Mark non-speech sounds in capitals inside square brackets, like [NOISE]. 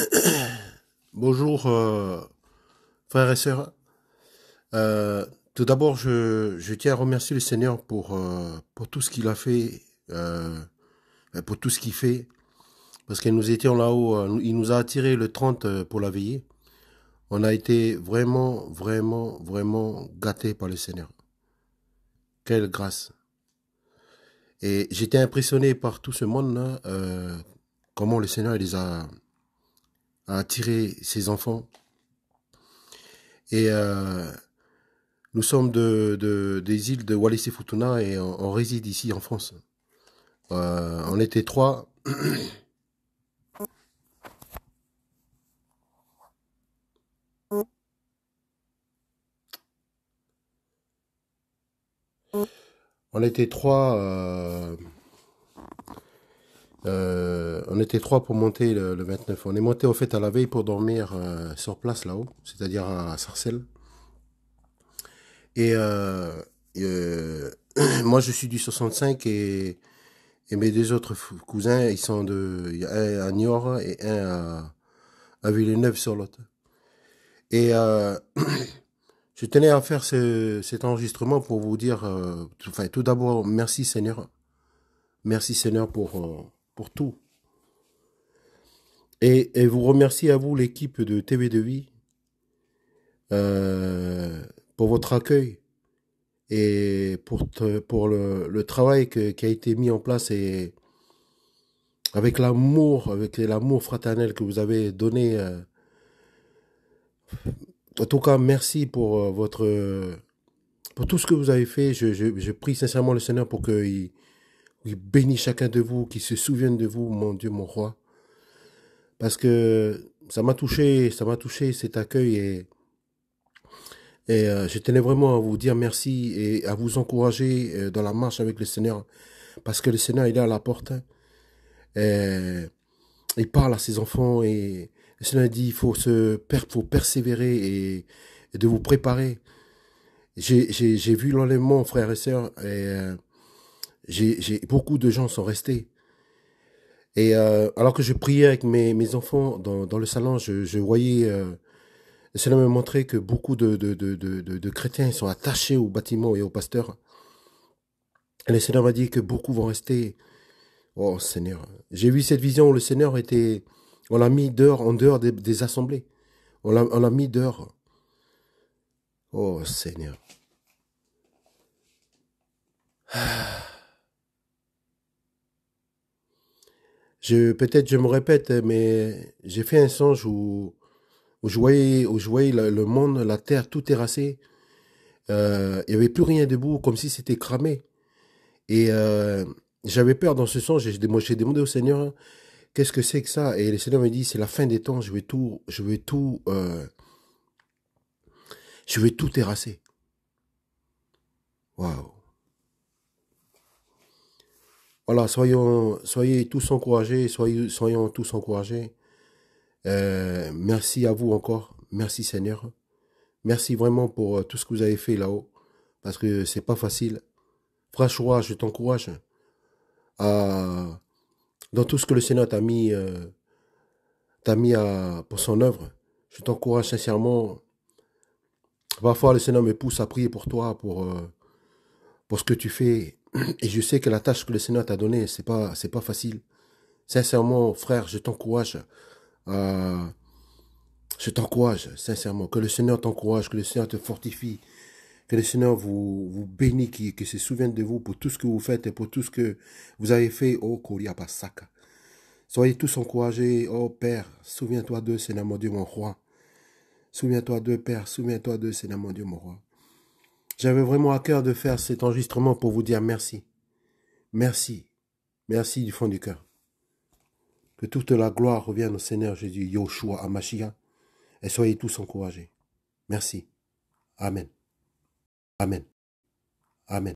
[COUGHS] Bonjour, euh, frères et sœurs. Euh, tout d'abord, je, tiens à remercier le Seigneur pour, euh, tout ce qu'il a fait, pour tout ce qu'il fait. Parce que nous étions là-haut, il nous a attirés le 30 pour la veillée. On a été vraiment, vraiment, vraiment gâtés par le Seigneur. Quelle grâce. Et j'étais impressionné par tout ce monde-là, comment le Seigneur les a à attirer ses enfants. Et euh, nous sommes de, des îles de Wallis et Futuna et on, réside ici en France. Euh, on était trois. on était trois. Euh, euh, on était trois pour monter le, 29. On est monté au fait à la veille pour dormir euh, sur place là-haut, c'est-à-dire à Sarcelles. Et euh, [CLEARS THROAT] moi, je suis du 65 et, et, mes deux autres cousins, ils sont de, y a un à Niort et un à, Villeneuve sur lotte Et [CLEARS THROAT] je tenais à faire cet enregistrement pour vous dire, tout d'abord, merci Seigneur. Merci Seigneur pour tout. Et, vous remercie à vous, l'équipe de TV de Vie, euh, pour votre accueil et pour, pour le, travail qui a été mis en place et avec l'amour, avec l'amour fraternel que vous avez donné. Euh, en tout cas, merci pour euh, votre pour tout ce que vous avez fait. Je, je, prie sincèrement le Seigneur pour qu'il oui, bénis chacun de vous, qui se souvienne de vous, mon Dieu, mon roi. Parce que ça m'a touché, ça m'a touché cet accueil et, et euh, je tenais vraiment à vous dire merci et à vous encourager euh, dans la marche avec le Seigneur. Parce que le Seigneur, il est à la porte. Hein, et, il parle à ses enfants et le Seigneur dit, il faut, se, faut persévérer et, de vous préparer. J'ai vu l'enlèvement, frères et sœurs. Et, euh, j'ai beaucoup de gens sont restés. Et euh, alors que je priais avec mes, enfants dans, le salon, je, voyais, le euh, cela me montrait que beaucoup de, chrétiens sont attachés au bâtiment et au pasteur. Et le Seigneur m'a dit que beaucoup vont rester. Oh Seigneur, j'ai eu cette vision où le Seigneur était, on l'a mis dehors, en dehors des, des assemblées. On l'a mis dehors. Oh Seigneur. peut-être je me répète, hein, mais j'ai fait un songe où, je voyais, le, monde, la terre, tout terrassé. Euh, il n'y avait plus rien debout, comme si c'était cramé. Et euh, j'avais peur dans ce songe. J'ai demandé au Seigneur, qu'est-ce que c'est que ça Et le Seigneur m'a dit, c'est la fin des temps. Je vais tout, je vais tout, euh, je vais tout terrasser. Waouh voilà, soyons, soyez tous encouragés, soyons tous encouragés. Euh, merci à vous encore. Merci Seigneur. Merci vraiment pour euh, tout ce que vous avez fait là-haut. Parce que c'est pas facile. Franchement, je t'encourage dans tout ce que le Seigneur t'a mis, euh, mis pour son œuvre. Je t'encourage sincèrement. Parfois, le Seigneur me pousse à prier pour toi, pour, pour ce que tu fais. Et je sais que la tâche que le Seigneur t'a donnée, c'est pas, c'est pas facile. Sincèrement, frère, je t'encourage. Euh, je t'encourage, sincèrement. Que le Seigneur t'encourage, que le Seigneur te fortifie. Que le Seigneur vous, vous bénisse, qu'il que se souvienne de vous pour tout ce que vous faites et pour tout ce que vous avez fait. Oh, Basaka. Soyez tous encouragés. Oh, Père, souviens-toi de Seigneur mon Dieu, mon roi. Souviens-toi de Père. Souviens-toi de Seigneur mon Dieu, mon roi. J'avais vraiment à cœur de faire cet enregistrement pour vous dire merci. Merci. Merci du fond du cœur. Que toute la gloire revienne au Seigneur Jésus, Yoshua Amashia, et soyez tous encouragés. Merci. Amen. Amen. Amen.